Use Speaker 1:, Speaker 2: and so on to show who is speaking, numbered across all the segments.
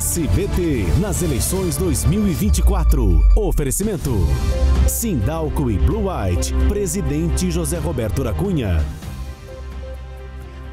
Speaker 1: SBT nas eleições 2024. Oferecimento: Sindalco e Blue White. Presidente José Roberto Aracunha.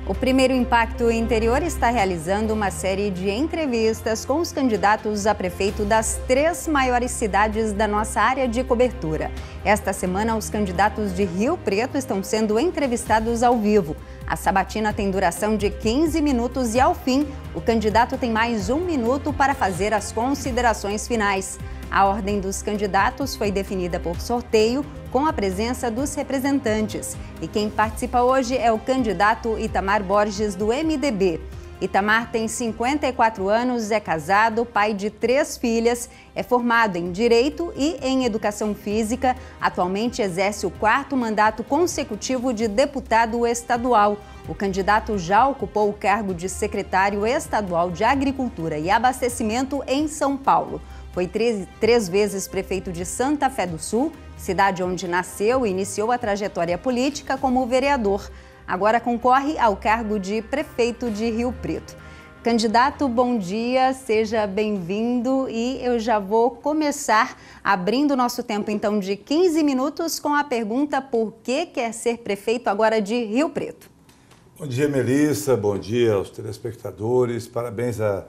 Speaker 2: O primeiro Impacto Interior está realizando uma série de entrevistas com os candidatos a prefeito das três maiores cidades da nossa área de cobertura. Esta semana, os candidatos de Rio Preto estão sendo entrevistados ao vivo. A sabatina tem duração de 15 minutos e, ao fim, o candidato tem mais um minuto para fazer as considerações finais. A ordem dos candidatos foi definida por sorteio com a presença dos representantes. E quem participa hoje é o candidato Itamar Borges, do MDB. Itamar tem 54 anos, é casado, pai de três filhas, é formado em Direito e em Educação Física. Atualmente exerce o quarto mandato consecutivo de deputado estadual. O candidato já ocupou o cargo de secretário estadual de Agricultura e Abastecimento em São Paulo. Foi três, três vezes prefeito de Santa Fé do Sul, cidade onde nasceu e iniciou a trajetória política como vereador. Agora concorre ao cargo de prefeito de Rio Preto. Candidato, bom dia, seja bem-vindo e eu já vou começar abrindo o nosso tempo então de 15 minutos com a pergunta por que quer ser prefeito agora de Rio Preto.
Speaker 1: Bom dia, Melissa, bom dia aos telespectadores, parabéns à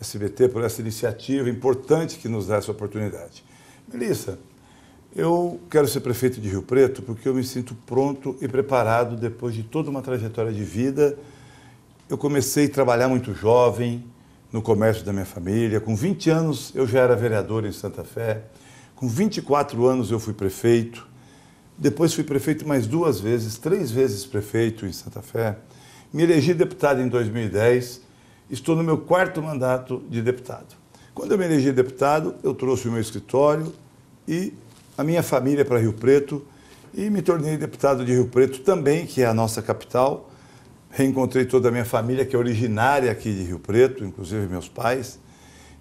Speaker 1: SBT por essa iniciativa importante que nos dá essa oportunidade. Melissa, eu quero ser prefeito de Rio Preto porque eu me sinto pronto e preparado depois de toda uma trajetória de vida. Eu comecei a trabalhar muito jovem no comércio da minha família. Com 20 anos eu já era vereador em Santa Fé. Com 24 anos eu fui prefeito. Depois fui prefeito mais duas vezes, três vezes prefeito em Santa Fé. Me elegi deputado em 2010. Estou no meu quarto mandato de deputado. Quando eu me elegi deputado, eu trouxe o meu escritório e a minha família para Rio Preto e me tornei deputado de Rio Preto também, que é a nossa capital. Reencontrei toda a minha família, que é originária aqui de Rio Preto, inclusive meus pais,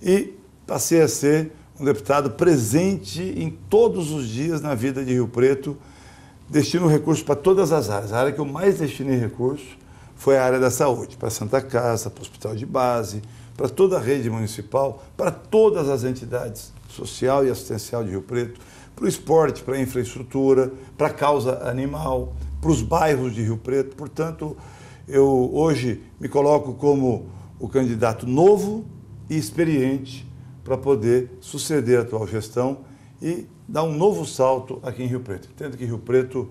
Speaker 1: e passei a ser um deputado presente em todos os dias na vida de Rio Preto. Destino recursos para todas as áreas. A área que eu mais destinei recursos foi a área da saúde, para Santa Casa, para o hospital de base, para toda a rede municipal, para todas as entidades social e assistencial de Rio Preto, para o esporte, para a infraestrutura, para a causa animal, para os bairros de Rio Preto. Portanto, eu hoje me coloco como o candidato novo e experiente para poder suceder a atual gestão e dar um novo salto aqui em Rio Preto. Entendo que Rio Preto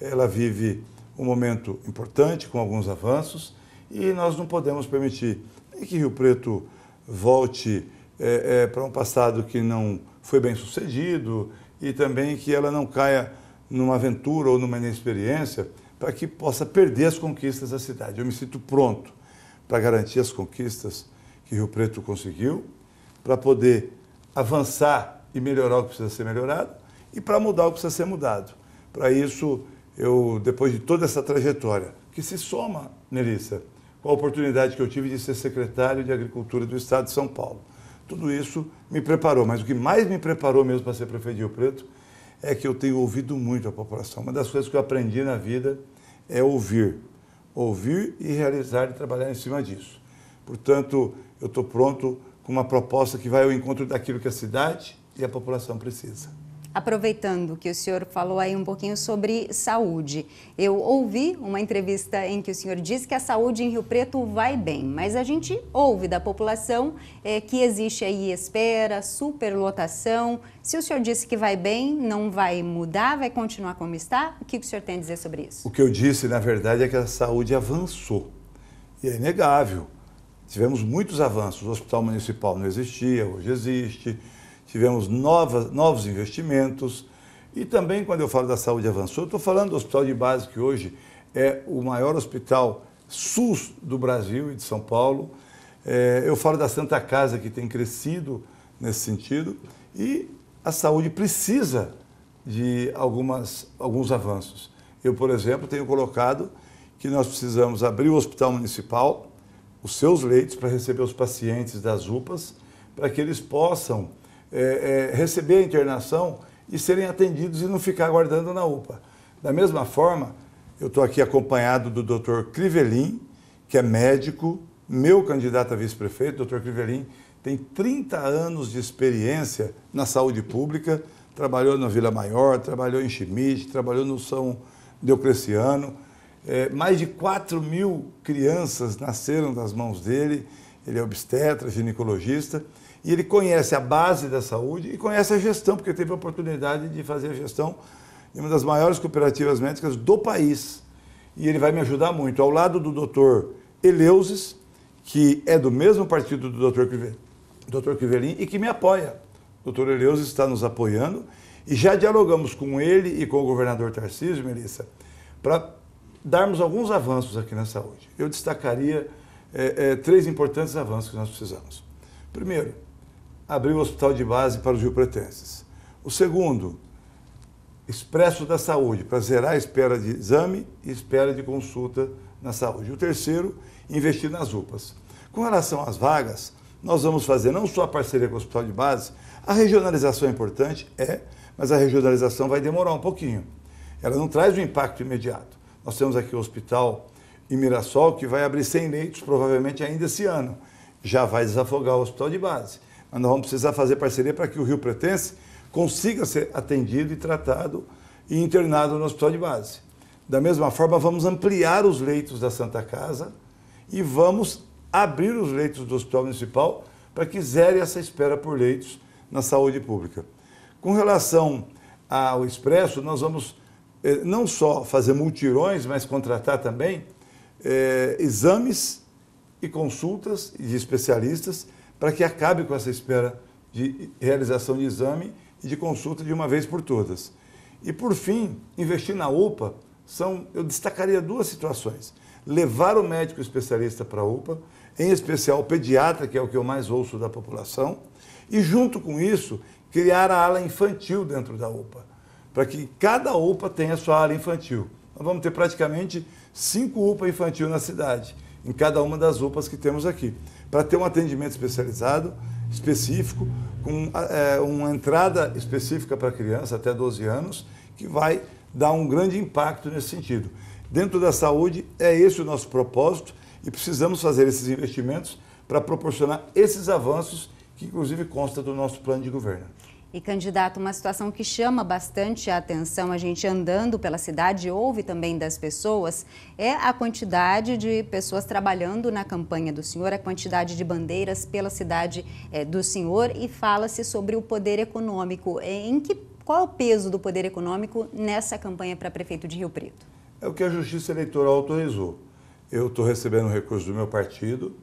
Speaker 1: ela vive um momento importante com alguns avanços e nós não podemos permitir nem que Rio Preto volte é, eh, é, eh, para um passado que não foi bem sucedido, e também que ela não caia numa aventura ou numa inexperiência para que possa perder as conquistas da cidade. Eu me sinto pronto para garantir as conquistas que Rio Preto conseguiu, para poder avançar e melhorar o que precisa ser melhorado e para mudar o que precisa ser mudado. Para isso, eu, depois de toda essa trajetória, que se soma, Melissa, com a oportunidade que eu tive de ser secretário de Agricultura do Estado de São Paulo. Tudo isso me preparou, mas o que mais me preparou mesmo para ser prefeito de Rio Preto é que eu tenho ouvido muito a população. Uma das coisas que eu aprendi na vida é ouvir. Ouvir e realizar e trabalhar em cima disso. Portanto, eu estou pronto com uma proposta que vai ao encontro daquilo que a cidade e a população precisa.
Speaker 2: Aproveitando que o senhor falou aí um pouquinho sobre saúde, eu ouvi uma entrevista em que o senhor disse que a saúde em Rio Preto vai bem, mas a gente ouve da população é, que existe aí espera, superlotação. Se o senhor disse que vai bem, não vai mudar, vai continuar como está? O que o senhor tem a dizer sobre isso?
Speaker 1: O que eu disse, na verdade, é que a saúde avançou. E é inegável. Tivemos muitos avanços. O Hospital Municipal não existia, hoje existe tivemos novas, novos investimentos. E também, quando eu falo da saúde avançou, estou falando do hospital de base, que hoje é o maior hospital SUS do Brasil e de São Paulo. É, eu falo da Santa Casa, que tem crescido nesse sentido. E a saúde precisa de algumas, alguns avanços. Eu, por exemplo, tenho colocado que nós precisamos abrir o hospital municipal, os seus leitos, para receber os pacientes das UPAs, para que eles possam é, é, receber a internação e serem atendidos e não ficar aguardando na UPA. Da mesma forma, eu estou aqui acompanhado do Dr. Crivelin, que é médico, meu candidato a vice-prefeito, Dr. Crivelin, tem 30 anos de experiência na saúde pública, trabalhou na Vila Maior, trabalhou em Schmidt, trabalhou no São Diocleciano. É, mais de 4 mil crianças nasceram das mãos dele. Ele é obstetra, ginecologista. E ele conhece a base da saúde e conhece a gestão, porque teve a oportunidade de fazer a gestão de uma das maiores cooperativas médicas do país. E ele vai me ajudar muito. Ao lado do doutor eleuses que é do mesmo partido do doutor Dr. crivelin e que me apoia. O doutor Eleusis está nos apoiando e já dialogamos com ele e com o governador Tarcísio, Melissa, para darmos alguns avanços aqui na saúde. Eu destacaria é, é, três importantes avanços que nós precisamos. Primeiro, abriu o hospital de base para os Rio Pretenses. O segundo, expresso da saúde, para zerar a espera de exame e espera de consulta na saúde. O terceiro, investir nas UPAs. Com relação às vagas, nós vamos fazer não só a parceria com o hospital de base, a regionalização é importante, é, mas a regionalização vai demorar um pouquinho. Ela não traz um impacto imediato. Nós temos aqui o hospital em Mirassol, que vai abrir 100 leitos, provavelmente ainda esse ano. Já vai desafogar o hospital de base. Nós vamos precisar fazer parceria para que o Rio Pretense consiga ser atendido e tratado e internado no hospital de base. Da mesma forma, vamos ampliar os leitos da Santa Casa e vamos abrir os leitos do Hospital Municipal para que zere essa espera por leitos na saúde pública. Com relação ao Expresso, nós vamos eh, não só fazer multirões, mas contratar também eh, exames e consultas de especialistas para que acabe com essa espera de realização de exame e de consulta de uma vez por todas. E por fim, investir na UPA são, eu destacaria duas situações. Levar o médico especialista para a UPA, em especial o pediatra, que é o que eu mais ouço da população, e junto com isso, criar a ala infantil dentro da UPA, para que cada UPA tenha sua ala infantil. Nós vamos ter praticamente cinco UPA infantil na cidade, em cada uma das UPAs que temos aqui para ter um atendimento especializado, específico, com é, uma entrada específica para criança até 12 anos, que vai dar um grande impacto nesse sentido. Dentro da saúde, é esse o nosso propósito e precisamos fazer esses investimentos para proporcionar esses avanços que, inclusive, consta do nosso plano de governo.
Speaker 2: E candidato, uma situação que chama bastante a atenção, a gente andando pela cidade, ouve também das pessoas, é a quantidade de pessoas trabalhando na campanha do senhor, a quantidade de bandeiras pela cidade é, do senhor e fala-se sobre o poder econômico. É, em que, qual é o peso do poder econômico nessa campanha para prefeito de Rio Preto?
Speaker 1: É o que a Justiça Eleitoral autorizou. Eu estou recebendo recurso do meu partido,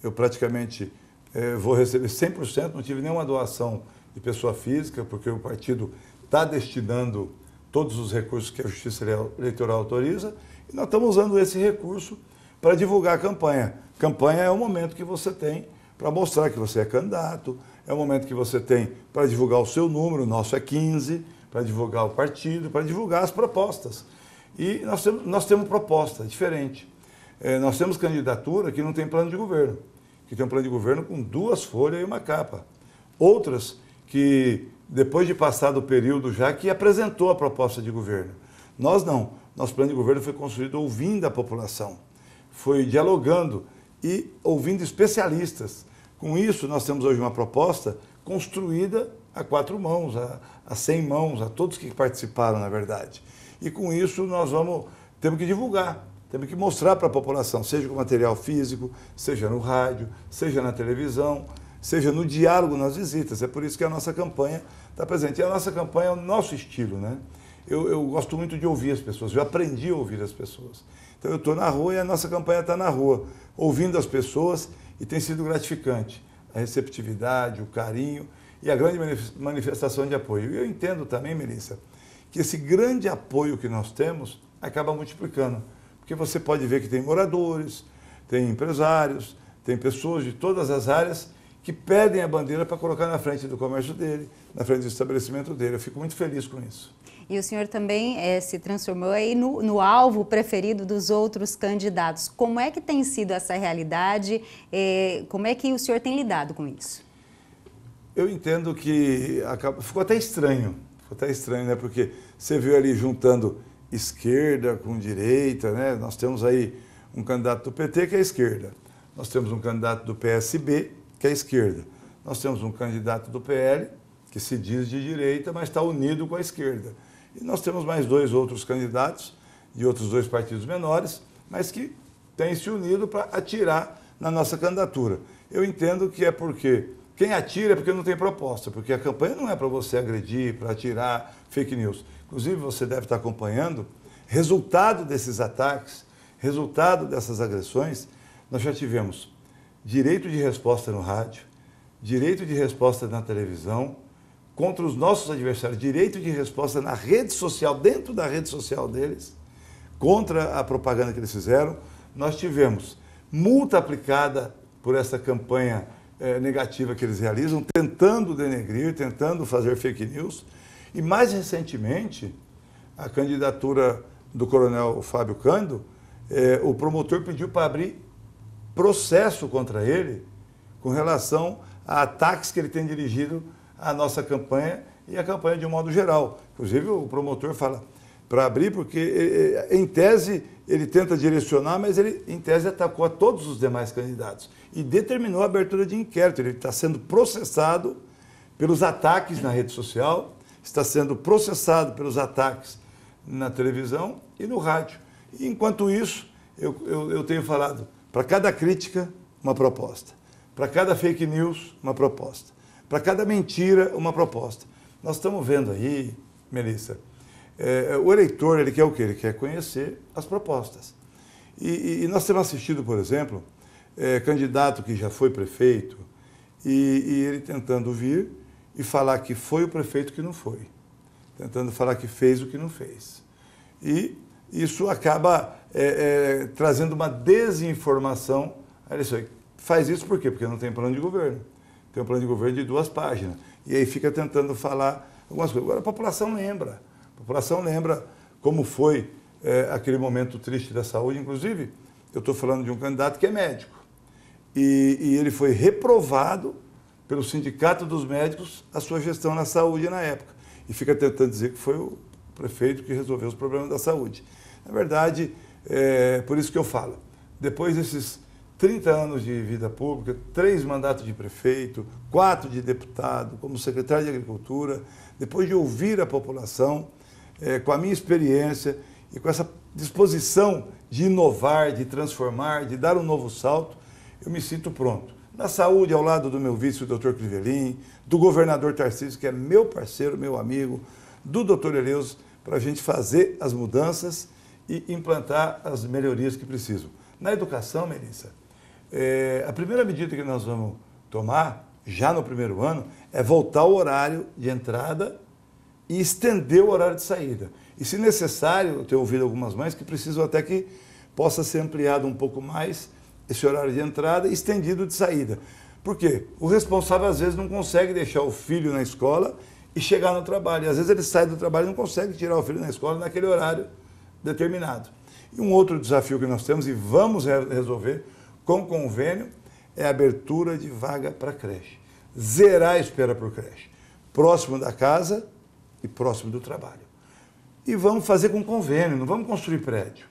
Speaker 1: eu praticamente é, vou receber 100%, não tive nenhuma doação de pessoa física, porque o partido está destinando todos os recursos que a Justiça Eleitoral autoriza, e nós estamos usando esse recurso para divulgar a campanha. Campanha é o momento que você tem para mostrar que você é candidato, é o momento que você tem para divulgar o seu número, o nosso é 15, para divulgar o partido, para divulgar as propostas. E nós temos, nós temos proposta diferente. É, nós temos candidatura que não tem plano de governo, que tem um plano de governo com duas folhas e uma capa. Outras que, depois de passado o período já, que apresentou a proposta de governo. Nós não. Nosso plano de governo foi construído ouvindo a população, foi dialogando e ouvindo especialistas. Com isso, nós temos hoje uma proposta construída a quatro mãos, a, a cem mãos, a todos que participaram, na verdade. E com isso, nós vamos, temos que divulgar, temos que mostrar para a população, seja com material físico, seja no rádio, seja na televisão, seja no diálogo, nas visitas. É por isso que a nossa campanha está presente. E a nossa campanha é o nosso estilo, né? Eu, eu, gosto muito de ouvir as pessoas, eu aprendi a ouvir as pessoas. Então eu estou na rua e a nossa campanha está na rua, ouvindo as pessoas e tem sido gratificante. A receptividade, o carinho e a grande manifestação de apoio. E eu entendo também, Melissa, que esse grande apoio que nós temos acaba multiplicando. Porque você pode ver que tem moradores, tem empresários, tem pessoas de todas as áreas que pedem a bandeira para colocar na frente do comércio dele, na frente do estabelecimento dele. Eu fico muito feliz com isso.
Speaker 2: E o senhor também é, se transformou aí no, no, alvo preferido dos outros candidatos. Como é que tem sido essa realidade? É, como é que o senhor tem lidado com isso?
Speaker 1: Eu entendo que acaba... ficou até estranho, ficou até estranho, né? Porque você viu ali juntando esquerda com direita, né? Nós temos aí um candidato do PT que é a esquerda. Nós temos um candidato do PSB que é a esquerda. Nós temos um candidato do PL, que se diz de direita, mas está unido com a esquerda. E nós temos mais dois outros candidatos de outros dois partidos menores, mas que têm se unido para atirar na nossa candidatura. Eu entendo que é porque quem atira é porque não tem proposta, porque a campanha não é para você agredir, para atirar fake news. Inclusive, você deve estar acompanhando, resultado desses ataques, resultado dessas agressões, nós já tivemos direito de resposta no rádio, direito de resposta na televisão, contra os nossos adversários, direito de resposta na rede social, dentro da rede social deles, contra a propaganda que eles fizeram. Nós tivemos multa aplicada por essa campanha eh, negativa que eles realizam, tentando denegrir, tentando fazer fake news. E mais recentemente, a candidatura do coronel Fábio Cando, eh, o promotor pediu para abrir processo contra ele com relação a ataques que ele tem dirigido à nossa campanha e à campanha de um modo geral. Inclusive, o promotor fala para abrir, porque em tese ele tenta direcionar, mas ele em tese atacou a todos os demais candidatos e determinou a abertura de inquérito. Ele está sendo processado pelos ataques na rede social, está sendo processado pelos ataques na televisão e no rádio. enquanto isso, eu, eu, eu tenho falado para cada crítica, uma proposta. Para cada fake news, uma proposta. Para cada mentira, uma proposta. Nós estamos vendo aí, Melissa, é, o eleitor ele quer o quê? Ele quer conhecer as propostas. E, e nós temos assistido, por exemplo, é, candidato que já foi prefeito e, e ele tentando vir e falar que foi o prefeito que não foi, tentando falar que fez o que não fez. E isso acaba é, é, trazendo uma desinformação Faz isso por quê? Porque não tem plano de governo. Tem um plano de governo de duas páginas. E aí fica tentando falar algumas coisas. Agora, a população lembra. A população lembra como foi é, aquele momento triste da saúde. Inclusive, eu estou falando de um candidato que é médico. E, e, ele foi reprovado pelo Sindicato dos Médicos a sua gestão na saúde na época. E fica tentando dizer que foi o, prefeito que resolveu os problemas da saúde. Na verdade, é por isso que eu falo. Depois desses 30 anos de vida pública, três mandatos de prefeito, quatro de deputado, como secretário de Agricultura, depois de ouvir a população, é, com a minha experiência e com essa disposição de inovar, de transformar, de dar um novo salto, eu me sinto pronto. Na saúde, ao lado do meu vice, o doutor Crivelin, do governador Tarcísio, que é meu parceiro, meu amigo, do doutor Eleus, para a gente fazer as mudanças e implantar as melhorias que precisam. Na educação, Melissa, é, a primeira medida que nós vamos tomar, já no primeiro ano, é voltar o horário de entrada e estender o horário de saída. E, se necessário, eu tenho ouvido algumas mães que precisam até que possa ser ampliado um pouco mais esse horário de entrada e estendido de saída. Por quê? O responsável às vezes não consegue deixar o filho na escola e chegar no trabalho. E às vezes ele sai do trabalho e não consegue tirar o filho da na escola naquele horário determinado. E um outro desafio que nós temos e vamos resolver com convênio é a abertura de vaga para creche. Zerar a espera por creche. Próximo da casa e próximo do trabalho. E vamos fazer com convênio, não vamos construir prédio.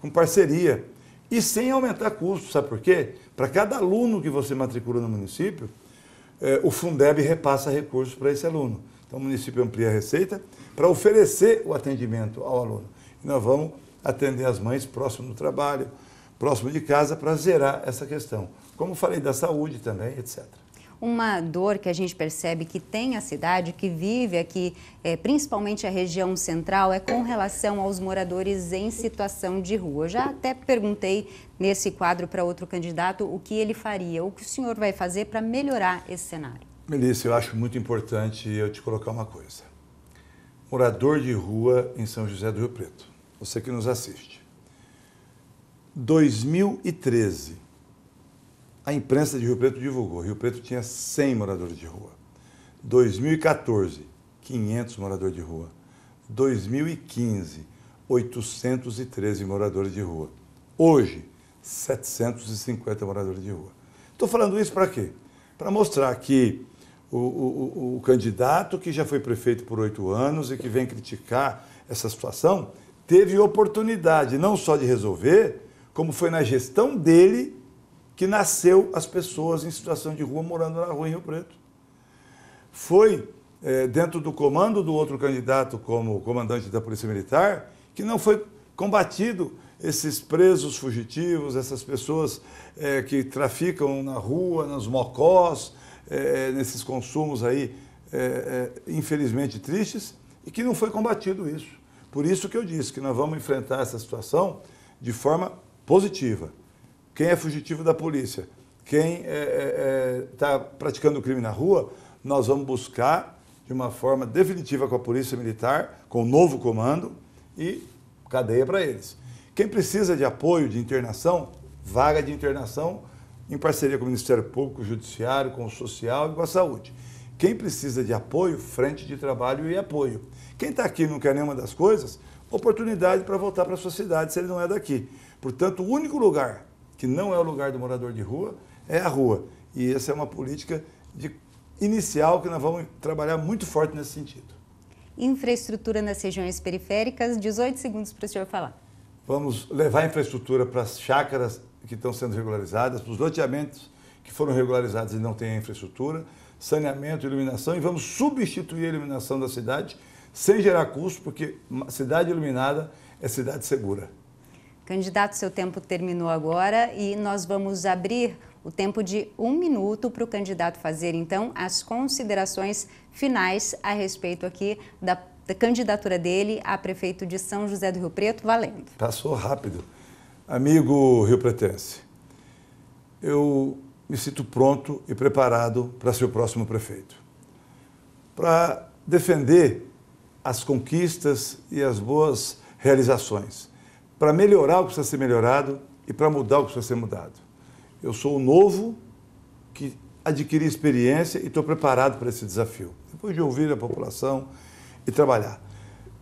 Speaker 1: Com parceria. E sem aumentar custo, sabe por quê? Para cada aluno que você matricula no município, eh, o Fundeb repassa recursos para esse aluno. Então o município amplia a receita para oferecer o atendimento ao aluno. E nós vamos atender as mães próximo do trabalho, próximo de casa, para zerar essa questão. Como falei da saúde também, etc
Speaker 2: uma dor que a gente percebe que tem a cidade, que vive aqui, é, principalmente a região central, é com relação aos moradores em situação de rua. Eu já até perguntei nesse quadro para outro candidato o que ele faria, o que o senhor vai fazer para melhorar esse cenário.
Speaker 1: Melissa, eu acho muito importante eu te colocar uma coisa. Morador de rua em São José do Rio Preto, você que nos assiste. 2013, a imprensa de Rio Preto divulgou. Rio Preto tinha 100 moradores de rua. 2014, 500 moradores de rua. 2015, 813 moradores de rua. Hoje, 750 moradores de rua. Estou falando isso para quê? Para mostrar que o, o, o candidato que já foi prefeito por oito anos e que vem criticar essa situação teve oportunidade não só de resolver, como foi na gestão dele que nasceu as pessoas em situação de rua morando na rua em Rio Preto. Foi é, dentro do comando do outro candidato como comandante da Polícia Militar que não foi combatido esses presos fugitivos, essas pessoas é, que traficam na rua, nos mocós, é, é, nesses consumos aí, é, é, infelizmente tristes, e que não foi combatido isso. Por isso que eu disse que nós vamos enfrentar essa situação de forma positiva. Quem é fugitivo da polícia, quem está é, praticando crime na rua, nós vamos buscar de uma forma definitiva com a Polícia Militar, com o novo comando e cadeia para eles. Quem precisa de apoio de internação, vaga de internação em parceria com o Ministério Público, o Judiciário, com o Social e com a Saúde. Quem precisa de apoio, frente de trabalho e apoio. Quem está aqui e não quer nenhuma das coisas, oportunidade para voltar para a sua cidade se ele não é daqui. Portanto, o único lugar que não é o lugar do morador de rua é a rua. E essa é uma política de inicial que nós vamos trabalhar muito forte nesse sentido.
Speaker 2: Infraestrutura nas regiões periféricas, 18 segundos para o senhor falar.
Speaker 1: Vamos levar a infraestrutura para as chácaras que estão sendo regularizadas, para os loteamentos que foram regularizados e não têm infraestrutura, saneamento, iluminação, e vamos substituir a iluminação da cidade sem gerar custo, porque cidade iluminada é cidade segura.
Speaker 2: Candidato, seu tempo terminou agora e nós vamos abrir o tempo de um minuto para o candidato fazer, então, as considerações finais a respeito aqui da, da candidatura dele a prefeito de São José do Rio Preto. Valendo.
Speaker 1: Passou rápido. Amigo Rio Pretense, eu me sinto pronto e preparado para ser o próximo prefeito. Para defender as conquistas e as boas realizações, para melhorar o que precisa ser melhorado e para mudar o que precisa ser mudado. Eu sou o novo que adquiri experiência e estou preparado para esse desafio. Depois de ouvir a população e trabalhar.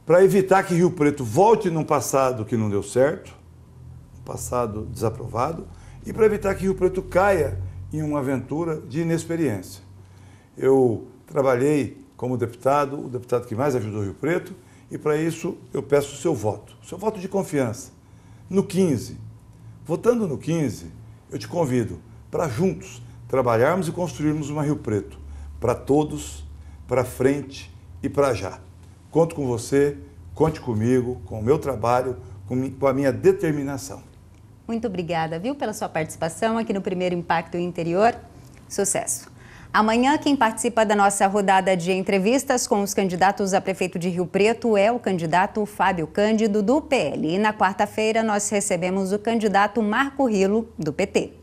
Speaker 1: Para evitar que Rio Preto volte num passado que não deu certo, passado desaprovado e para evitar que Rio Preto caia em uma aventura de inexperiência. Eu trabalhei como deputado, o deputado que mais ajudou Rio Preto, e para isso eu peço o seu voto, o seu voto de confiança. No 15. Votando no 15, eu te convido para juntos trabalharmos e construirmos uma Rio Preto para todos, para frente e para já. Conto com você, conte comigo, com o meu trabalho, com a minha determinação.
Speaker 2: Muito obrigada, viu, pela sua participação aqui no Primeiro Impacto Interior. Sucesso! Amanhã, quem participa da nossa rodada de entrevistas com os candidatos a prefeito de Rio Preto é o candidato Fábio Cândido, do PL. E na quarta-feira, nós recebemos o candidato Marco Rilo, do PT.